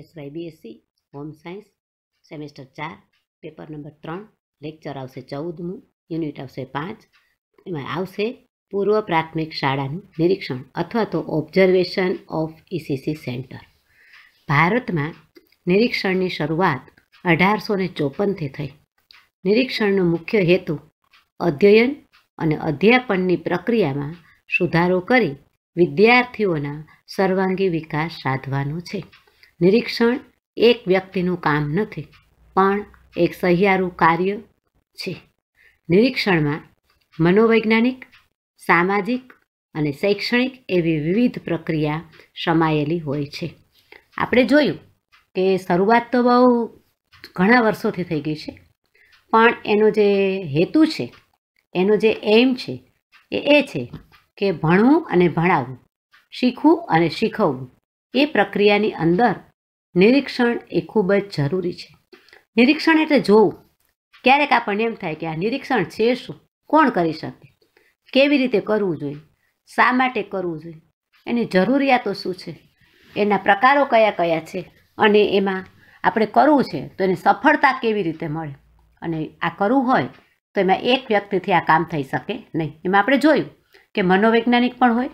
SY BSc home science semester ચાર paper number ત્રણ lecture આવશે ચૌદમું યુનિટ આવશે પાંચ એમાં આવશે પૂર્વ પ્રાથમિક શાળાનું નિરીક્ષણ અથવા તો ઓબ્ઝર્વેશન ઓફ ઇસીસી સેન્ટર ભારતમાં નિરીક્ષણની શરૂઆત અઢારસો ને ચોપનથી થઈ નિરીક્ષણનો મુખ્ય હેતુ અધ્યયન અને અધ્યાપનની પ્રક્રિયામાં સુધારો કરી વિદ્યાર્થીઓના સર્વાંગી વિકાસ સાધવાનો છે નિરીક્ષણ એક વ્યક્તિનું કામ નથી પણ એક સહિયારું કાર્ય છે નિરીક્ષણમાં મનોવૈજ્ઞાનિક સામાજિક અને શૈક્ષણિક એવી વિવિધ પ્રક્રિયા સમાયેલી હોય છે આપણે જોયું કે શરૂઆત તો બહુ ઘણા વર્ષોથી થઈ ગઈ છે પણ એનો જે હેતુ છે એનો જે એમ છે એ એ છે કે ભણવું અને ભણાવવું શીખવું અને શીખવવું એ પ્રક્રિયાની અંદર નિરીક્ષણ એ ખૂબ જ જરૂરી છે નિરીક્ષણ એટલે જોવું ક્યારેક આપણને એમ થાય કે આ નિરીક્ષણ છે શું કોણ કરી શકે કેવી રીતે કરવું જોઈએ શા માટે કરવું જોઈએ એની જરૂરિયાતો શું છે એના પ્રકારો કયા કયા છે અને એમાં આપણે કરવું છે તો એને સફળતા કેવી રીતે મળે અને આ કરવું હોય તો એમાં એક વ્યક્તિથી આ કામ થઈ શકે નહીં એમાં આપણે જોયું કે મનોવૈજ્ઞાનિક પણ હોય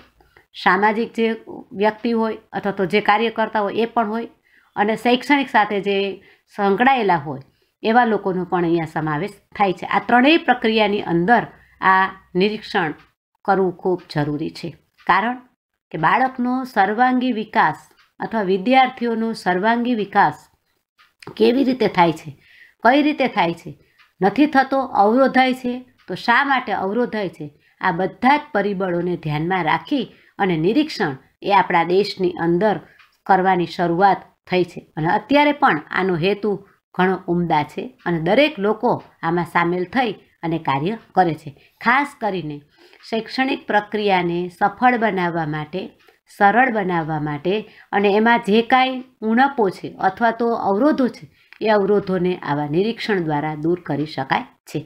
સામાજિક જે વ્યક્તિ હોય અથવા તો જે કાર્ય કરતા હોય એ પણ હોય અને શૈક્ષણિક સાથે જે સંકળાયેલા હોય એવા લોકોનો પણ અહીંયા સમાવેશ થાય છે આ ત્રણેય પ્રક્રિયાની અંદર આ નિરીક્ષણ કરવું ખૂબ જરૂરી છે કારણ કે બાળકનો સર્વાંગી વિકાસ અથવા વિદ્યાર્થીઓનો સર્વાંગી વિકાસ કેવી રીતે થાય છે કઈ રીતે થાય છે નથી થતો અવરોધાય છે તો શા માટે અવરોધાય છે આ બધા જ પરિબળોને ધ્યાનમાં રાખી અને નિરીક્ષણ એ આપણા દેશની અંદર કરવાની શરૂઆત થઈ છે અને અત્યારે પણ આનો હેતુ ઘણો ઉમદા છે અને દરેક લોકો આમાં સામેલ થઈ અને કાર્ય કરે છે ખાસ કરીને શૈક્ષણિક પ્રક્રિયાને સફળ બનાવવા માટે સરળ બનાવવા માટે અને એમાં જે કાંઈ ઉણપો છે અથવા તો અવરોધો છે એ અવરોધોને આવા નિરીક્ષણ દ્વારા દૂર કરી શકાય છે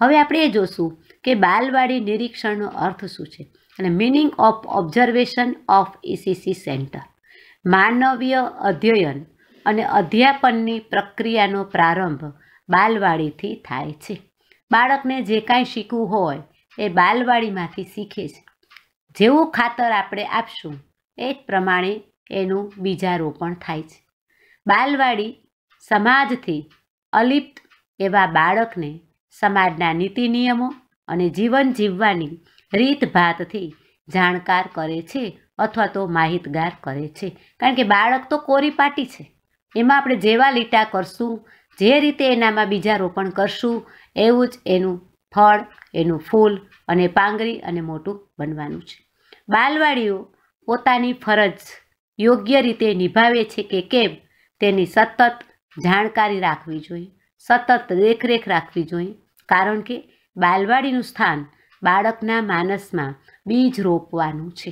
હવે આપણે એ જોશું કે બાલવાડી નિરીક્ષણનો અર્થ શું છે અને meaning of observation of ECC centre માનવીય અધ્યયન અને અધ્યાપનની પ્રક્રિયાનો પ્રારંભ બાલવાડીથી થાય છે બાળકને જે કાંઈ શીખવું હોય એ બાલવાડીમાંથી શીખે છે જેવું ખાતર આપણે આપશું એ જ પ્રમાણે એનું બીજા રોપણ થાય છે બાલવાડી સમાજથી અલિપ્ત એવા બાળકને સમાજના નીતિ નિયમો અને જીવન જીવવાની રીતભાતથી જાણકાર કરે છે અથવા તો માહિતગાર કરે છે કારણ કે બાળક તો કોરી પાટી છે એમાં આપણે જેવા લીટા કરશું જે રીતે એનામાં બીજા રોપણ કરશું એવું જ એનું ફળ એનું ફૂલ અને પાંગરી અને મોટું બનવાનું છે બાલવાડીઓ પોતાની ફરજ યોગ્ય રીતે નિભાવે છે કે કેમ તેની સતત જાણકારી રાખવી જોઈએ સતત દેખરેખ રાખવી જોઈએ કારણ કે બાલવાડીનું સ્થાન બાળકના માનસમાં બીજ રોપવાનું છે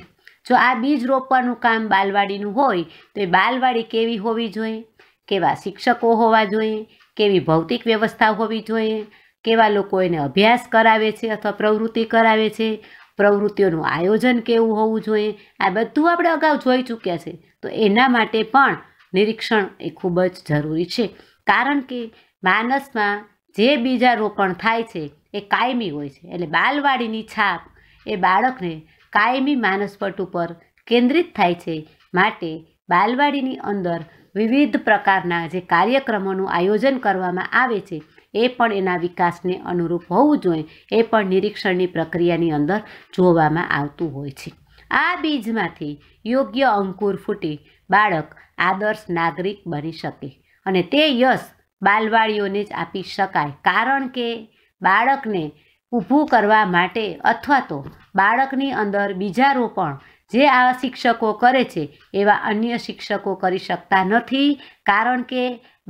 જો આ બીજ રોપવાનું કામ બાલવાડીનું હોય તો એ બાલવાડી કેવી હોવી જોઈએ કેવા શિક્ષકો હોવા જોઈએ કેવી ભૌતિક વ્યવસ્થા હોવી જોઈએ કેવા લોકો એને અભ્યાસ કરાવે છે અથવા પ્રવૃત્તિ કરાવે છે પ્રવૃત્તિઓનું આયોજન કેવું હોવું જોઈએ આ બધું આપણે અગાઉ જોઈ ચૂક્યા છે તો એના માટે પણ નિરીક્ષણ એ ખૂબ જ જરૂરી છે કારણ કે માનસમાં જે બીજા રોપણ થાય છે એ કાયમી હોય છે એટલે બાલવાડીની છાપ એ બાળકને કાયમી માનસપટ ઉપર કેન્દ્રિત થાય છે માટે બાલવાડીની અંદર વિવિધ પ્રકારના જે કાર્યક્રમોનું આયોજન કરવામાં આવે છે એ પણ એના વિકાસને અનુરૂપ હોવું જોઈએ એ પણ નિરીક્ષણની પ્રક્રિયાની અંદર જોવામાં આવતું હોય છે આ બીજમાંથી યોગ્ય અંકુર ફૂટી બાળક આદર્શ નાગરિક બની શકે અને તે યશ બાલવાડીઓને જ આપી શકાય કારણ કે બાળકને ઊભું કરવા માટે અથવા તો બાળકની અંદર બીજા રોપણ જે આ શિક્ષકો કરે છે એવા અન્ય શિક્ષકો કરી શકતા નથી કારણ કે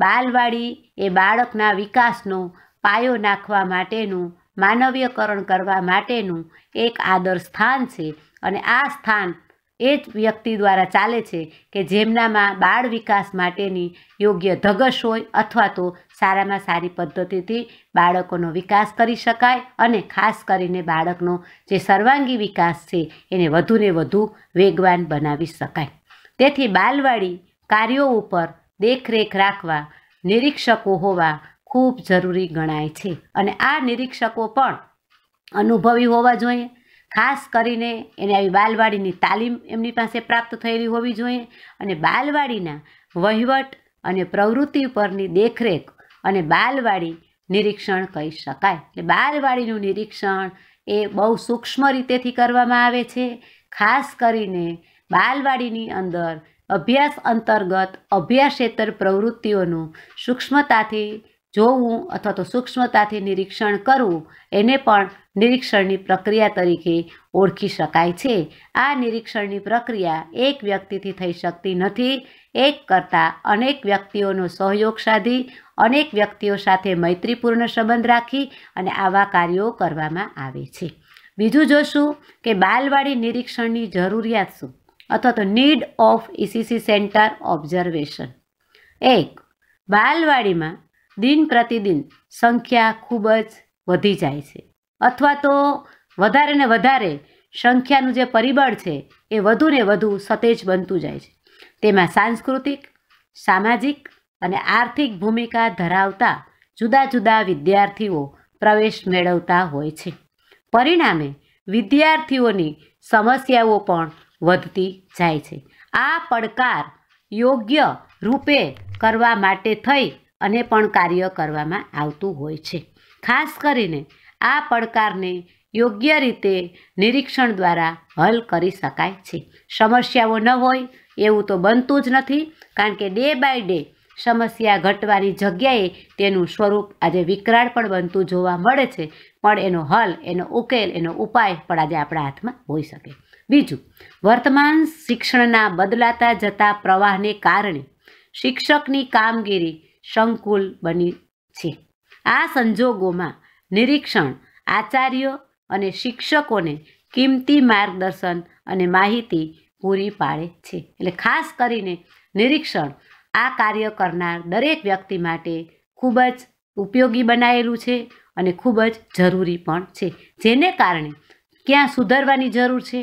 બાલવાડી એ બાળકના વિકાસનો પાયો નાખવા માટેનું માનવીયકરણ કરવા માટેનું એક આદર સ્થાન છે અને આ સ્થાન એ જ વ્યક્તિ દ્વારા ચાલે છે કે જેમનામાં બાળ વિકાસ માટેની યોગ્ય ધગશ હોય અથવા તો સારામાં સારી પદ્ધતિથી બાળકોનો વિકાસ કરી શકાય અને ખાસ કરીને બાળકનો જે સર્વાંગી વિકાસ છે એને વધુને વધુ વેગવાન બનાવી શકાય તેથી બાલવાડી કાર્યો ઉપર દેખરેખ રાખવા નિરીક્ષકો હોવા ખૂબ જરૂરી ગણાય છે અને આ નિરીક્ષકો પણ અનુભવી હોવા જોઈએ ખાસ કરીને એને આવી બાલવાડીની તાલીમ એમની પાસે પ્રાપ્ત થયેલી હોવી જોઈએ અને બાલવાડીના વહીવટ અને પ્રવૃત્તિ ઉપરની દેખરેખ અને બાલવાડી નિરીક્ષણ કહી શકાય એટલે બાલવાડીનું નિરીક્ષણ એ બહુ સૂક્ષ્મ રીતેથી કરવામાં આવે છે ખાસ કરીને બાલવાડીની અંદર અભ્યાસ અંતર્ગત અભ્યાસેતર પ્રવૃત્તિઓનું સૂક્ષ્મતાથી જોવું અથવા તો સૂક્ષ્મતાથી નિરીક્ષણ કરવું એને પણ નિરીક્ષણની પ્રક્રિયા તરીકે ઓળખી શકાય છે આ નિરીક્ષણની પ્રક્રિયા એક વ્યક્તિથી થઈ શકતી નથી એક કરતાં અનેક વ્યક્તિઓનો સહયોગ સાધી અનેક વ્યક્તિઓ સાથે મૈત્રીપૂર્ણ સંબંધ રાખી અને આવા કાર્યો કરવામાં આવે છે બીજું જોશું કે બાલવાડી નિરીક્ષણની જરૂરિયાત શું અથવા તો need of ECC centre observation એક બાલવાડીમાં દિન પ્રતિદિન સંખ્યા ખૂબ જ વધી જાય છે અથવા તો વધારે ને વધારે સંખ્યાનું જે પરિબળ છે એ વધુ ને વધુ સતેજ બનતું જાય છે તેમાં સાંસ્કૃતિક સામાજિક અને આર્થિક ભૂમિકા ધરાવતા જુદા જુદા વિદ્યાર્થીઓ પ્રવેશ મેળવતા હોય છે પરિણામે વિદ્યાર્થીઓની સમસ્યાઓ પણ વધતી જાય છે આ પડકાર યોગ્ય રૂપે કરવા માટે થઈ અને પણ કાર્ય કરવામાં આવતું હોય છે ખાસ કરીને આ પડકારને યોગ્ય રીતે નિરીક્ષણ દ્વારા હલ કરી શકાય છે સમસ્યાઓ ન હોય એવું તો બનતું જ નથી કારણ કે ડે બાય ડે સમસ્યા ઘટવાની જગ્યાએ તેનું સ્વરૂપ આજે વિકરાળ પણ બનતું જોવા મળે છે પણ એનો હલ એનો ઉકેલ એનો ઉપાય પણ આજે આપણા હાથમાં હોઈ શકે બીજું વર્તમાન શિક્ષણના બદલાતા જતા પ્રવાહને કારણે શિક્ષકની કામગીરી સંકુલ બની છે આ સંજોગોમાં નિરીક્ષણ આચાર્યો અને શિક્ષકોને કિંમતી માર્ગદર્શન અને માહિતી પૂરી પાડે છે એટલે ખાસ કરીને નિરીક્ષણ આ કાર્ય કરનાર દરેક વ્યક્તિ માટે ખૂબ જ ઉપયોગી બનાવેલું છે અને ખૂબ જ જરૂરી પણ છે જેને કારણે ક્યાં સુધારવાની જરૂર છે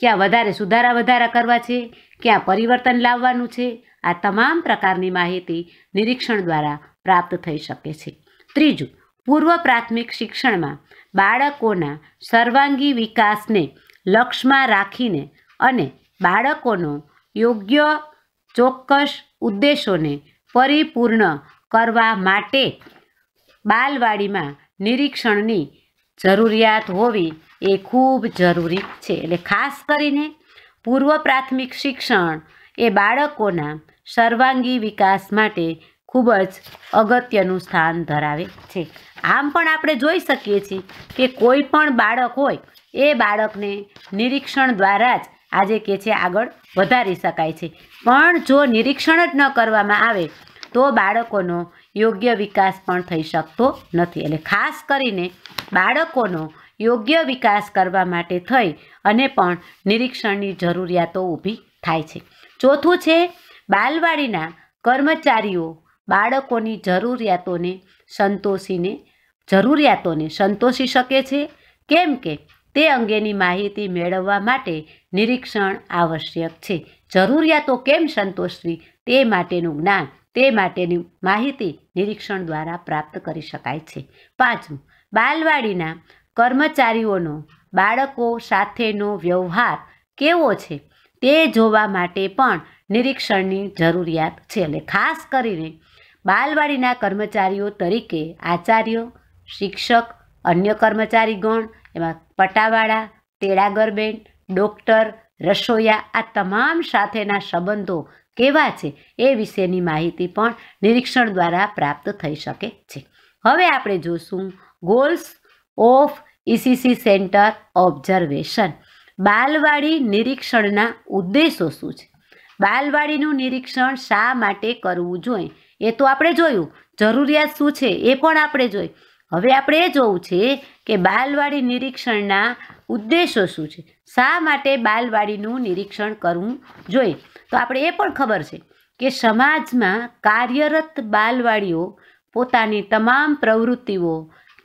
ક્યાં વધારે સુધારા વધારા કરવા છે ક્યાં પરિવર્તન લાવવાનું છે આ તમામ પ્રકારની માહિતી નિરીક્ષણ દ્વારા પ્રાપ્ત થઈ શકે છે ત્રીજું પૂર્વ પ્રાથમિક શિક્ષણમાં બાળકોના સર્વાંગી વિકાસને લક્ષમાં રાખીને અને બાળકોનો યોગ્ય ચોક્કસ ઉદ્દેશોને પરિપૂર્ણ કરવા માટે બાલવાડીમાં નિરીક્ષણની જરૂરિયાત હોવી એ ખૂબ જરૂરી છે એટલે ખાસ કરીને પૂર્વ પ્રાથમિક શિક્ષણ એ બાળકોના સર્વાંગી વિકાસ માટે ખૂબ જ અગત્યનું સ્થાન ધરાવે છે આમ પણ આપણે જોઈ શકીએ છીએ કે કોઈ પણ બાળક હોય એ બાળકને નિરીક્ષણ દ્વારા જ આજે કે છે આગળ વધારી શકાય છે પણ જો નિરીક્ષણ જ ન કરવામાં આવે તો બાળકોનો યોગ્ય વિકાસ પણ થઈ શકતો નથી એટલે ખાસ કરીને બાળકોનો યોગ્ય વિકાસ કરવા માટે થઈ અને પણ નિરીક્ષણની જરૂરિયાતો ઊભી થાય છે ચોથું છે બાલવાડીના કર્મચારીઓ બાળકોની જરૂરિયાતોને સંતોષીને જરૂરિયાતોને સંતોષી શકે છે કેમ કે તે અંગેની માહિતી મેળવવા માટે નિરીક્ષણ આવશ્યક છે જરૂરિયાતો કેમ સંતોષવી તે માટેનું જ્ઞાન તે માટેની માહિતી નિરીક્ષણ દ્વારા પ્રાપ્ત કરી શકાય છે પાંચમું બાલવાડીના કર્મચારીઓનો બાળકો સાથેનો વ્યવહાર કેવો છે તે જોવા માટે પણ નિરીક્ષણની જરૂરિયાત છે એટલે ખાસ કરીને બાલવાડીના કર્મચારીઓ તરીકે આચાર્યો શિક્ષક અન્ય કર્મચારીગણ એમાં પટાવાળા તેડાગરબેન ડૉક્ટર રસોયા આ તમામ સાથેના સંબંધો કેવા છે એ વિશેની માહિતી પણ નિરીક્ષણ દ્વારા પ્રાપ્ત થઈ શકે છે હવે આપણે જોશું goals of ECC centre observation બાલવાડી નિરીક્ષણના ઉદ્દેશો શું છે બાલવાડીનું નિરીક્ષણ શા માટે કરવું જોઈએ એ તો આપણે જોયું જરૂરિયાત શું છે એ પણ આપણે જોઈ હવે આપણે એ જોવું છે કે બાલવાડી નિરીક્ષણના ઉદ્દેશો શું છે શા માટે બાલવાડીનું નિરીક્ષણ કરવું જોઈએ તો આપણે એ પણ ખબર છે કે સમાજમાં કાર્યરત બાલવાડીઓ પોતાની તમામ પ્રવૃત્તિઓ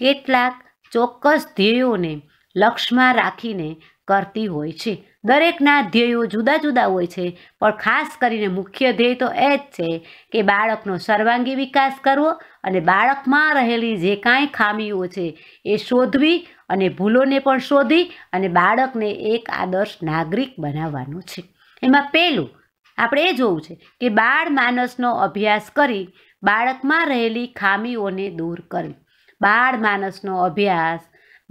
કેટલાક ચોક્કસ ધ્યેયોને લક્ષમાં રાખીને કરતી હોય છે દરેકના ધ્યેયો જુદા જુદા હોય છે પણ ખાસ કરીને મુખ્ય ધ્યેય તો એ જ છે કે બાળકનો સર્વાંગી વિકાસ કરવો અને બાળકમાં રહેલી જે કાંઈ ખામીઓ છે એ શોધવી અને ભૂલોને પણ શોધી અને બાળકને એક આદર્શ નાગરિક બનાવવાનું છે એમાં પહેલું આપણે એ જોવું છે કે બાળ માનસનો અભ્યાસ કરી બાળકમાં રહેલી ખામીઓને દૂર કરવી બાળ માનસનો અભ્યાસ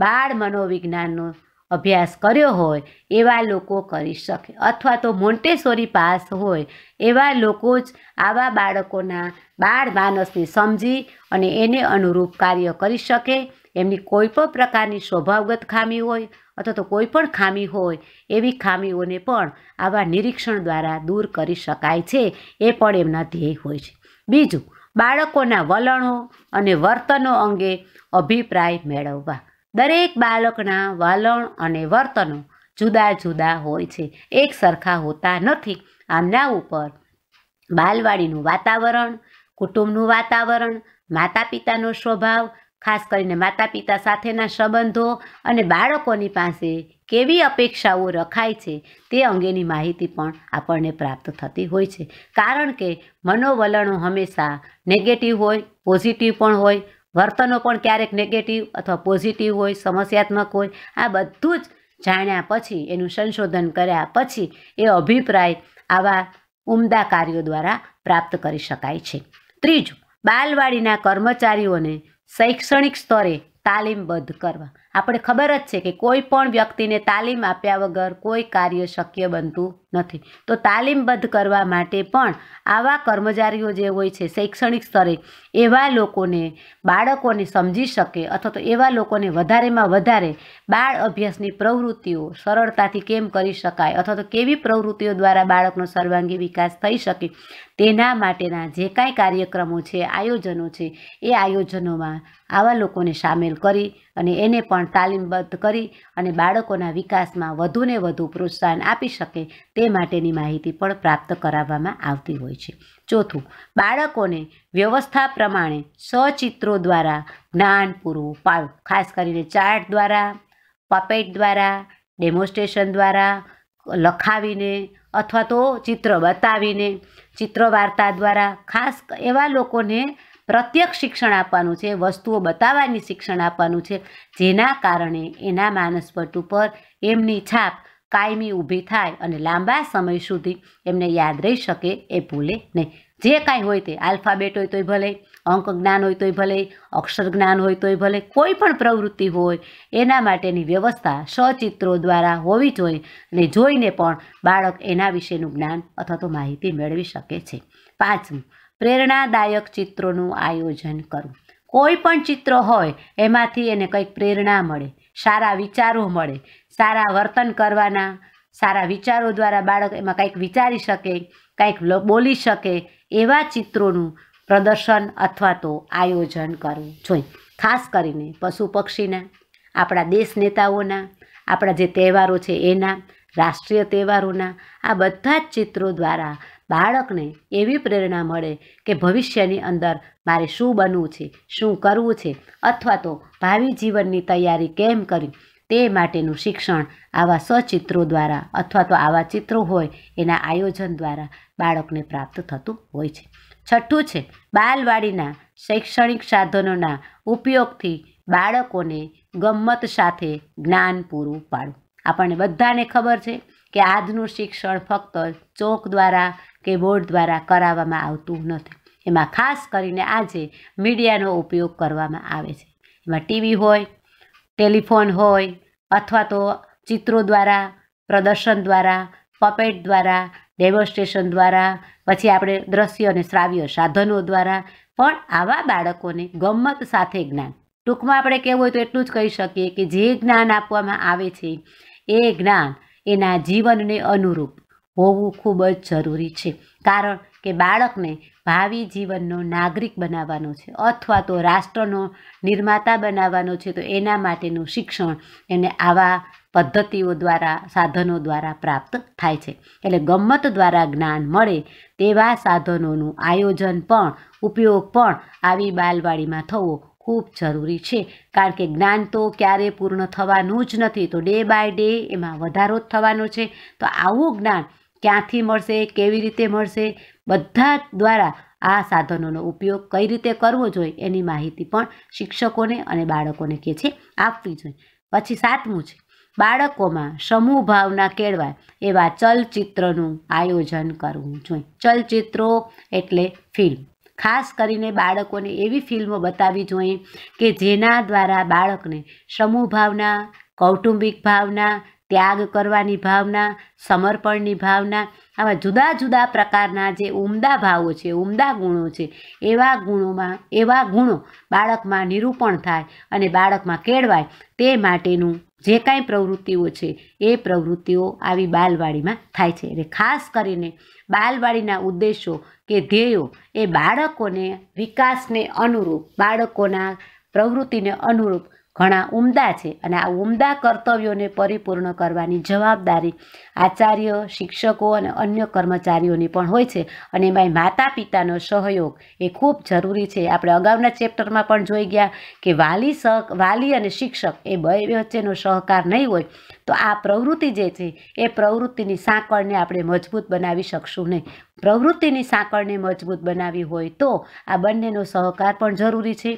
બાળ મનોવિજ્ઞાનનો અભ્યાસ કર્યો હોય એવા લોકો કરી શકે અથવા તો મોન્ટેસોરી પાસ હોય એવા લોકો જ આવા બાળકોના બાળ માનસને સમજી અને એને અનુરૂપ કાર્ય કરી શકે એમની કોઈ પણ પ્રકારની સ્વભાવગત ખામી હોય અથવા તો કોઈ પણ ખામી હોય એવી ખામીઓને પણ આવા નિરીક્ષણ દ્વારા દૂર કરી શકાય છે એ પણ એમના ધ્યેય હોય છે બીજું બાળકોના વલણો અને વર્તનો અંગે અભિપ્રાય મેળવવા દરેક બાળકના વલણ અને વર્તનો જુદા જુદા હોય છે એક સરખા હોતા નથી આમના ઉપર બાલવાડીનું વાતાવરણ કુટુંબનું વાતાવરણ માતા પિતાનો સ્વભાવ ખાસ કરીને માતા પિતા સાથેના સંબંધો અને બાળકોની પાસે કેવી અપેક્ષાઓ રખાય છે તે અંગેની માહિતી પણ આપણને પ્રાપ્ત થતી હોય છે કારણ કે મનોવલણો હંમેશા નેગેટિવ હોય પોઝિટિવ પણ હોય વર્તનો પણ ક્યારેક નેગેટિવ અથવા પોઝિટિવ હોય સમસ્યાત્મક હોય આ બધું જ જાણ્યા પછી એનું સંશોધન કર્યા પછી એ અભિપ્રાય આવા ઉમદા કાર્યો દ્વારા પ્રાપ્ત કરી શકાય છે ત્રીજું બાલવાડીના કર્મચારીઓને શૈક્ષણિક સ્તરે તાલીમબદ્ધ કરવા આપણે ખબર જ છે કે કોઈ પણ વ્યક્તિને તાલીમ આપ્યા વગર કોઈ કાર્ય શક્ય બનતું નથી તો તાલીમબદ્ધ કરવા માટે પણ આવા કર્મચારીઓ જે હોય છે શૈક્ષણિક સ્તરે એવા લોકોને બાળકોને સમજી શકે અથવા તો એવા લોકોને વધારેમાં વધારે બાળ અભ્યાસની પ્રવૃત્તિઓ સરળતાથી કેમ કરી શકાય અથવા તો કેવી પ્રવૃત્તિઓ દ્વારા બાળકનો સર્વાંગી વિકાસ થઈ શકે તેના માટેના જે કાંઈ કાર્યક્રમો છે આયોજનો છે એ આયોજનોમાં આવા લોકોને સામેલ કરી અને એને પણ પણ તાલીમબદ્ધ કરી અને બાળકોના વિકાસમાં વધુને વધુ પ્રોત્સાહન આપી શકે તે માટેની માહિતી પણ પ્રાપ્ત કરાવવામાં આવતી હોય છે ચોથું બાળકોને વ્યવસ્થા પ્રમાણે સચિત્રો દ્વારા જ્ઞાન પૂરું પાડવું ખાસ કરીને ચાર્ટ દ્વારા પપેટ દ્વારા ડેમોન્સ્ટ્રેશન દ્વારા લખાવીને અથવા તો ચિત્ર બતાવીને ચિત્ર વાર્તા દ્વારા ખાસ એવા લોકોને પ્રત્યક્ષ શિક્ષણ આપવાનું છે વસ્તુઓ બતાવવાની શિક્ષણ આપવાનું છે જેના કારણે એના માનસપટ ઉપર એમની છાપ કાયમી ઊભી થાય અને લાંબા સમય સુધી એમને યાદ રહી શકે એ ભૂલે નહીં જે કાંઈ હોય તે આલ્ફાબેટ હોય તોય ભલે અંક જ્ઞાન હોય તોય ભલે અક્ષર જ્ઞાન હોય તોય ભલે કોઈ પણ પ્રવૃત્તિ હોય એના માટેની વ્યવસ્થા સચિત્રો દ્વારા હોવી જોઈએ અને જોઈને પણ બાળક એના વિશેનું જ્ઞાન અથવા તો માહિતી મેળવી શકે છે પાંચમું પ્રેરણાદાયક ચિત્રોનું આયોજન કરવું કોઈ પણ ચિત્ર હોય એમાંથી એને કંઈક પ્રેરણા મળે સારા વિચારો મળે સારા વર્તન કરવાના સારા વિચારો દ્વારા બાળક એમાં કંઈક વિચારી શકે કંઈક બોલી શકે એવા ચિત્રોનું પ્રદર્શન અથવા તો આયોજન કરવું જોઈએ ખાસ કરીને પશુ પક્ષીના આપણા દેશ નેતાઓના આપણા જે તહેવારો છે એના રાષ્ટ્રીય તહેવારોના આ બધા જ ચિત્રો દ્વારા બાળકને એવી પ્રેરણા મળે કે ભવિષ્યની અંદર મારે શું બનવું છે શું કરવું છે અથવા તો ભાવિ જીવનની તૈયારી કેમ કરી તે માટેનું શિક્ષણ આવા સચિત્રો દ્વારા અથવા તો આવા ચિત્રો હોય એના આયોજન દ્વારા બાળકને પ્રાપ્ત થતું હોય છે છઠ્ઠું છે બાલવાડીના શૈક્ષણિક સાધનોના ઉપયોગથી બાળકોને ગમ્મત સાથે જ્ઞાન પૂરું પાડવું આપણને બધાને ખબર છે કે આજનું શિક્ષણ ફક્ત ચોક દ્વારા કે બોર્ડ દ્વારા કરાવવામાં આવતું નથી એમાં ખાસ કરીને આજે મીડિયાનો ઉપયોગ કરવામાં આવે છે એમાં ટીવી હોય ટેલિફોન હોય અથવા તો ચિત્રો દ્વારા પ્રદર્શન દ્વારા પપેટ દ્વારા ડેમોન્સ્ટ્રેશન દ્વારા પછી આપણે દ્રશ્ય અને શ્રાવ્ય સાધનો દ્વારા પણ આવા બાળકોને ગમત સાથે જ્ઞાન ટૂંકમાં આપણે કહેવું હોય તો એટલું જ કહી શકીએ કે જે જ્ઞાન આપવામાં આવે છે એ જ્ઞાન એના જીવનને અનુરૂપ હોવું ખૂબ જ જરૂરી છે કારણ કે બાળકને ભાવિ જીવનનો નાગરિક બનાવવાનો છે અથવા તો રાષ્ટ્રનો નિર્માતા બનાવવાનો છે તો એના માટેનું શિક્ષણ એને આવા પદ્ધતિઓ દ્વારા સાધનો દ્વારા પ્રાપ્ત થાય છે એટલે ગમત દ્વારા જ્ઞાન મળે તેવા સાધનોનું આયોજન પણ ઉપયોગ પણ આવી બાલવાડીમાં થવો ખૂબ જરૂરી છે કારણ કે જ્ઞાન તો ક્યારે પૂર્ણ થવાનું જ નથી તો ડે બાય ડે એમાં વધારો જ થવાનો છે તો આવું જ્ઞાન ક્યાંથી મળશે કેવી રીતે મળશે બધા દ્વારા આ સાધનોનો ઉપયોગ કઈ રીતે કરવો જોઈએ એની માહિતી પણ શિક્ષકોને અને બાળકોને કે છે આપવી જોઈએ પછી સાતમું છે બાળકોમાં સમૂહ ભાવના કેળવાય એવા ચલચિત્રનું આયોજન કરવું જોઈએ ચલચિત્રો એટલે ફિલ્મ ખાસ કરીને બાળકોને એવી ફિલ્મો બતાવવી જોઈએ કે જેના દ્વારા બાળકને સમૂહ ભાવના કૌટુંબિક ભાવના ત્યાગ કરવાની ભાવના સમર્પણની ભાવના આવા જુદા જુદા પ્રકારના જે ઉમદા ભાવો છે ઉમદા ગુણો છે એવા ગુણોમાં એવા ગુણો બાળકમાં નિરૂપણ થાય અને બાળકમાં કેળવાય તે માટેનું જે કાંઈ પ્રવૃત્તિઓ છે એ પ્રવૃત્તિઓ આવી બાલવાડીમાં થાય છે એટલે ખાસ કરીને બાલવાડીના ઉદ્દેશો કે ધ્યેયો એ બાળકોને વિકાસને અનુરૂપ બાળકોના પ્રવૃત્તિને અનુરૂપ ઘણા ઉમદા છે અને આ ઉમદા કર્તવ્યોને પરિપૂર્ણ કરવાની જવાબદારી આચાર્ય શિક્ષકો અને અન્ય કર્મચારીઓની પણ હોય છે અને એમાં માતા પિતાનો સહયોગ એ ખૂબ જરૂરી છે આપણે અગાઉના ચેપ્ટરમાં પણ જોઈ ગયા કે વાલી સહ વાલી અને શિક્ષક એ બે વચ્ચેનો સહકાર નહીં હોય તો આ પ્રવૃત્તિ જે છે એ પ્રવૃત્તિની સાંકળને આપણે મજબૂત બનાવી શકશું નહીં પ્રવૃત્તિની સાંકળને મજબૂત બનાવી હોય તો આ બંનેનો સહકાર પણ જરૂરી છે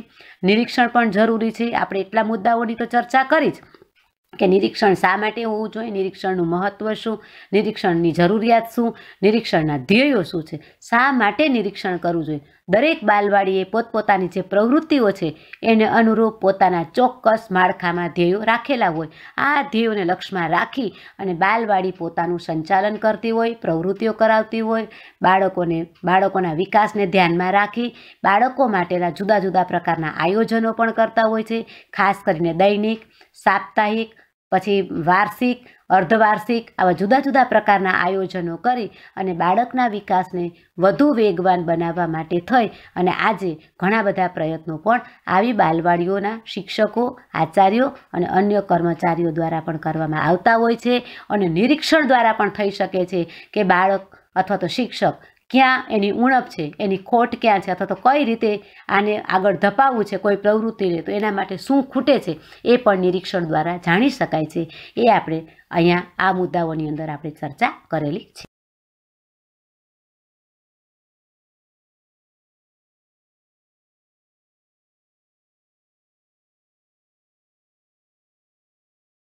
નિરીક્ષણ પણ જરૂરી છે આપણે એટલા બધા મુદ્દાઓની તો ચર્ચા કરી જ કે નિરીક્ષણ શા માટે હોવું જોઈએ નિરીક્ષણનું મહત્વ શું નિરીક્ષણની જરૂરિયાત શું નિરીક્ષણના ધ્યેયો શું છે શા માટે નિરીક્ષણ કરવું જોઈએ દરેક બાલવાડીએ પોતપોતાની જે પ્રવૃત્તિઓ છે એને અનુરૂપ પોતાના ચોક્કસ માળખામાં ધ્યેયો રાખેલા હોય આ ધ્યેયોને લક્ષ્યમાં રાખી અને બાલવાડી પોતાનું સંચાલન કરતી હોય પ્રવૃત્તિઓ કરાવતી હોય બાળકોને બાળકોના વિકાસને ધ્યાનમાં રાખી બાળકો માટેના જુદા જુદા પ્રકારના આયોજનો પણ કરતા હોય છે ખાસ કરીને દૈનિક સાપ્તાહિક પછી વાર્ષિક અર્ધવાર્ષિક આવા જુદા જુદા પ્રકારના આયોજનો કરી અને બાળકના વિકાસને વધુ વેગવાન બનાવવા માટે થઈ અને આજે ઘણા બધા પ્રયત્નો પણ આવી બાલવાડીઓના શિક્ષકો આચાર્યો અને અન્ય કર્મચારીઓ દ્વારા પણ કરવામાં આવતા હોય છે અને નિરીક્ષણ દ્વારા પણ થઈ શકે છે કે બાળક અથવા તો શિક્ષક ક્યાં એની ઉણપ છે એની ખોટ ક્યાં છે અથવા તો કઈ રીતે આને આગળ ધપાવવું છે કોઈ પ્રવૃત્તિને તો એના માટે શું ખૂટે છે એ પણ નિરીક્ષણ દ્વારા જાણી શકાય છે એ આપણે અહીંયા આ મુદ્દાઓની અંદર આપણે ચર્ચા કરેલી છે